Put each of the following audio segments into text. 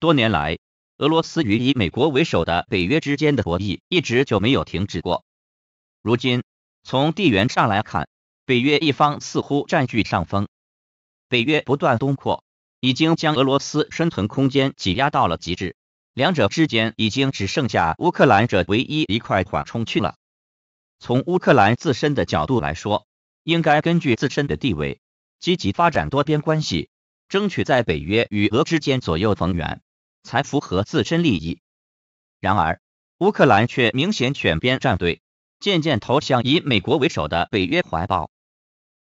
多年来，俄罗斯与以美国为首的北约之间的博弈一直就没有停止过。如今，从地缘上来看，北约一方似乎占据上风。北约不断东扩，已经将俄罗斯生存空间挤压到了极致。两者之间已经只剩下乌克兰这唯一一块缓冲区了。从乌克兰自身的角度来说，应该根据自身的地位，积极发展多边关系，争取在北约与俄之间左右逢源。才符合自身利益。然而，乌克兰却明显选边站队，渐渐投向以美国为首的北约怀抱。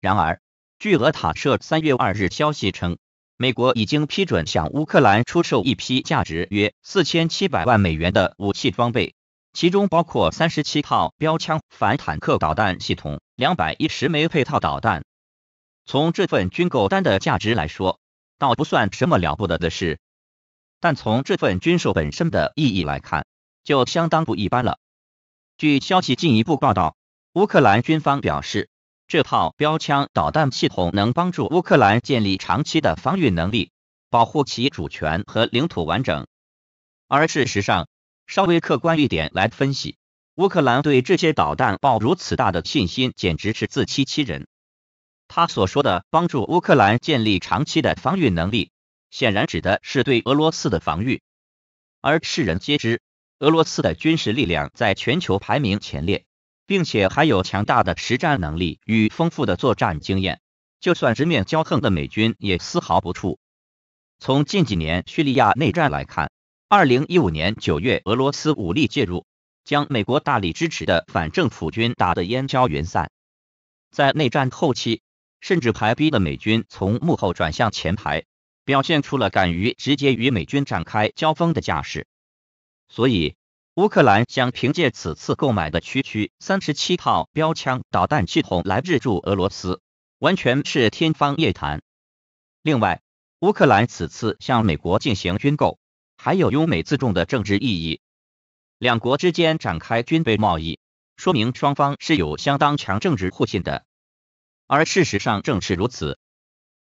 然而，据俄塔社三月二日消息称，美国已经批准向乌克兰出售一批价值约四千七百万美元的武器装备，其中包括三十七套标枪反坦克导弹系统、两百一十枚配套导弹。从这份军购单的价值来说，倒不算什么了不得的事。但从这份军售本身的意义来看，就相当不一般了。据消息进一步报道，乌克兰军方表示，这套标枪导弹系统能帮助乌克兰建立长期的防御能力，保护其主权和领土完整。而事实上，稍微客观一点来分析，乌克兰对这些导弹抱如此大的信心，简直是自欺欺人。他所说的帮助乌克兰建立长期的防御能力。显然指的是对俄罗斯的防御，而世人皆知，俄罗斯的军事力量在全球排名前列，并且还有强大的实战能力与丰富的作战经验。就算直面骄横的美军，也丝毫不怵。从近几年叙利亚内战来看，二零一五年九月，俄罗斯武力介入，将美国大力支持的反政府军打得烟消云散。在内战后期，甚至排逼的美军从幕后转向前排。表现出了敢于直接与美军展开交锋的架势，所以乌克兰想凭借此次购买的区区三十七套标枪导弹系统来制住俄罗斯，完全是天方夜谭。另外，乌克兰此次向美国进行军购，还有拥美自重的政治意义。两国之间展开军备贸易，说明双方是有相当强政治互信的，而事实上正是如此。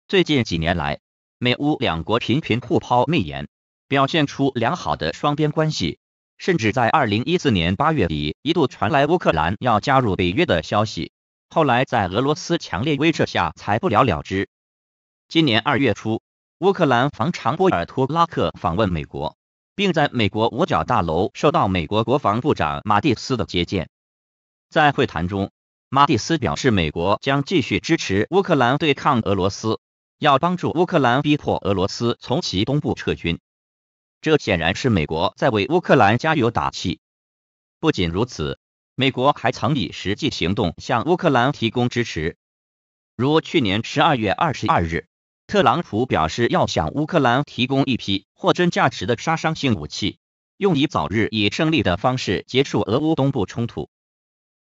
最近几年来。美乌两国频频互抛媚眼，表现出良好的双边关系。甚至在二零一四年八月底，一度传来乌克兰要加入北约的消息，后来在俄罗斯强烈威慑下才不了了之。今年二月初，乌克兰防长波尔托拉克访问美国，并在美国五角大楼受到美国国防部长马蒂斯的接见。在会谈中，马蒂斯表示，美国将继续支持乌克兰对抗俄罗斯。要帮助乌克兰逼迫俄罗斯从其东部撤军，这显然是美国在为乌克兰加油打气。不仅如此，美国还曾以实际行动向乌克兰提供支持，如去年十二月二十二日，特朗普表示要向乌克兰提供一批货真价实的杀伤性武器，用以早日以胜利的方式结束俄乌东部冲突。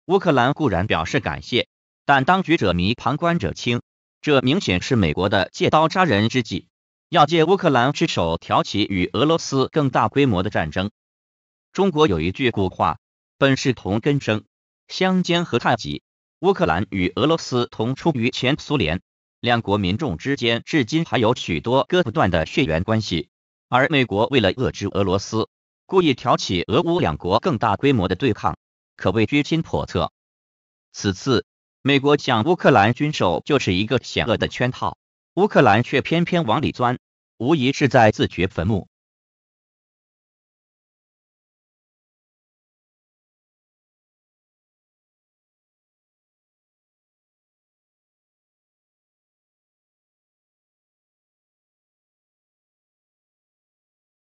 乌克兰固然表示感谢，但当局者迷，旁观者清。这明显是美国的借刀杀人之计，要借乌克兰之手挑起与俄罗斯更大规模的战争。中国有一句古话，本是同根生，相煎何太急。乌克兰与俄罗斯同出于前苏联，两国民众之间至今还有许多割不断的血缘关系。而美国为了遏制俄罗斯，故意挑起俄乌两国更大规模的对抗，可谓居心叵测。此次。美国向乌克兰军售就是一个险恶的圈套，乌克兰却偏偏往里钻，无疑是在自掘坟墓。